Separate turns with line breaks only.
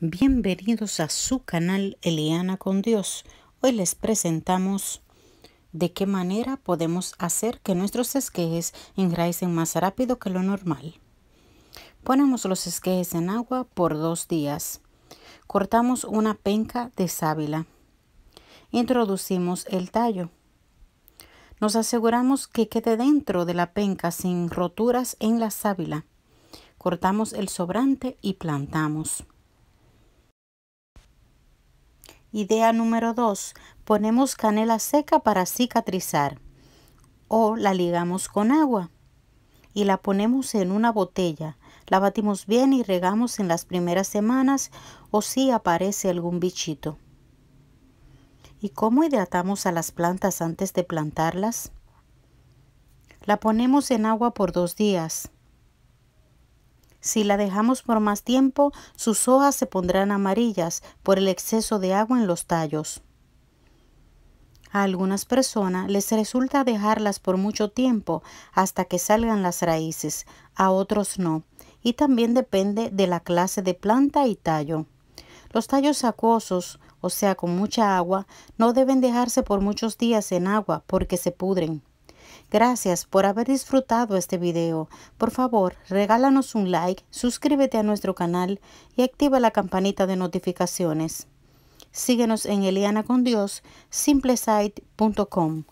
Bienvenidos a su canal Eliana con Dios. Hoy les presentamos de qué manera podemos hacer que nuestros esquejes enraicen más rápido que lo normal. Ponemos los esquejes en agua por dos días. Cortamos una penca de sábila. Introducimos el tallo. Nos aseguramos que quede dentro de la penca sin roturas en la sábila. Cortamos el sobrante y plantamos. Idea número 2. Ponemos canela seca para cicatrizar o la ligamos con agua y la ponemos en una botella. La batimos bien y regamos en las primeras semanas o si aparece algún bichito. ¿Y cómo hidratamos a las plantas antes de plantarlas? La ponemos en agua por dos días. Si la dejamos por más tiempo, sus hojas se pondrán amarillas por el exceso de agua en los tallos. A algunas personas les resulta dejarlas por mucho tiempo hasta que salgan las raíces, a otros no, y también depende de la clase de planta y tallo. Los tallos acuosos o sea, con mucha agua, no deben dejarse por muchos días en agua porque se pudren. Gracias por haber disfrutado este video. Por favor, regálanos un like, suscríbete a nuestro canal y activa la campanita de notificaciones. Síguenos en eliana con Dios, simplesite.com.